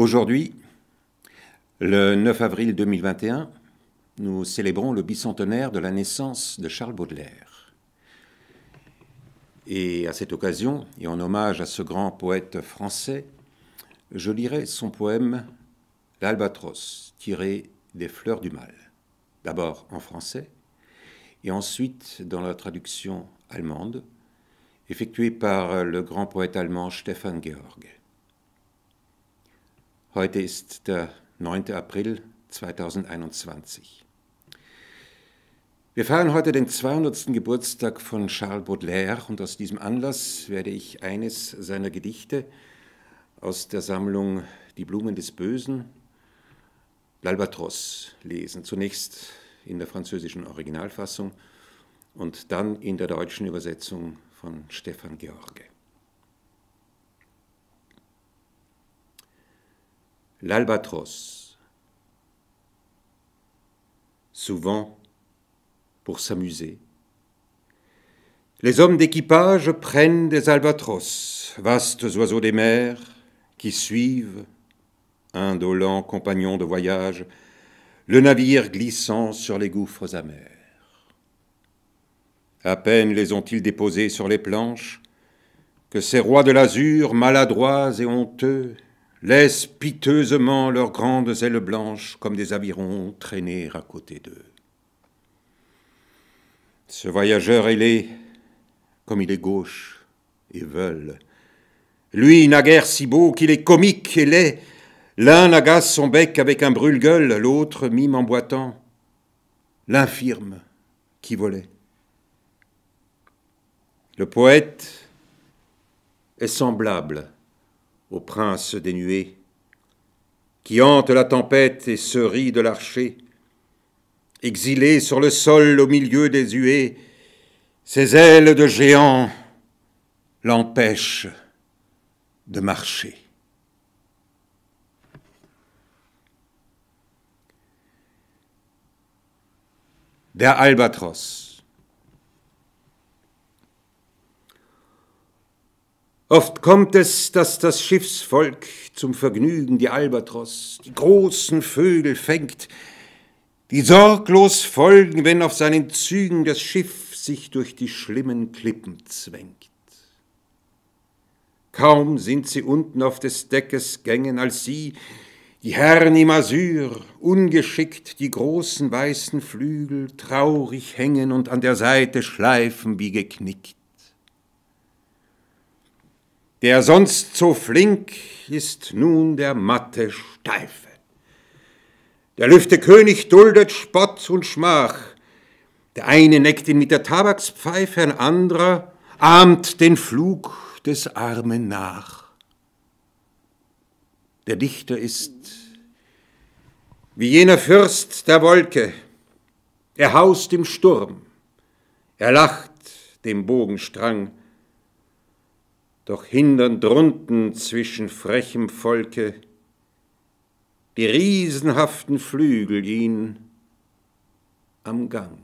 Aujourd'hui, le 9 avril 2021, nous célébrons le bicentenaire de la naissance de Charles Baudelaire. Et à cette occasion, et en hommage à ce grand poète français, je lirai son poème L'Albatros, tiré des fleurs du mal, d'abord en français, et ensuite dans la traduction allemande, effectuée par le grand poète allemand Stefan Georg. Heute ist der 9. April 2021. Wir feiern heute den 200. Geburtstag von Charles Baudelaire und aus diesem Anlass werde ich eines seiner Gedichte aus der Sammlung Die Blumen des Bösen, L'Albatros, lesen. Zunächst in der französischen Originalfassung und dann in der deutschen Übersetzung von Stefan George. L'albatros. Souvent, pour s'amuser, les hommes d'équipage prennent des albatros, vastes oiseaux des mers, qui suivent, indolents compagnons de voyage, le navire glissant sur les gouffres amers. À peine les ont-ils déposés sur les planches, que ces rois de l'azur, maladroits et honteux, laissent piteusement leurs grandes ailes blanches comme des avirons traîner à côté d'eux. Ce voyageur ailé, comme il est gauche et veule, lui naguère si beau qu'il est comique et laid, l'un agace son bec avec un brûle-gueule, l'autre mime en boitant l'infirme qui volait. Le poète est semblable au prince des nuées, qui hante la tempête et se rit de l'archer, exilé sur le sol au milieu des huées, ses ailes de géant l'empêchent de marcher. Der Albatros. Oft kommt es, dass das Schiffsvolk zum Vergnügen die Albatros, die großen Vögel fängt, die sorglos folgen, wenn auf seinen Zügen das Schiff sich durch die schlimmen Klippen zwängt. Kaum sind sie unten auf des Deckes gängen, als sie, die Herren im Asyr, ungeschickt die großen weißen Flügel traurig hängen und an der Seite schleifen wie geknickt. Der sonst so flink ist nun der matte Steife. Der lüfte König duldet Spott und Schmach. Der eine neckt ihn mit der Tabakspfeife, ein anderer ahmt den Flug des Armen nach. Der Dichter ist wie jener Fürst der Wolke. Er haust im Sturm, er lacht dem Bogenstrang, doch hindern drunten zwischen frechem Volke die riesenhaften Flügel ihn am Gang.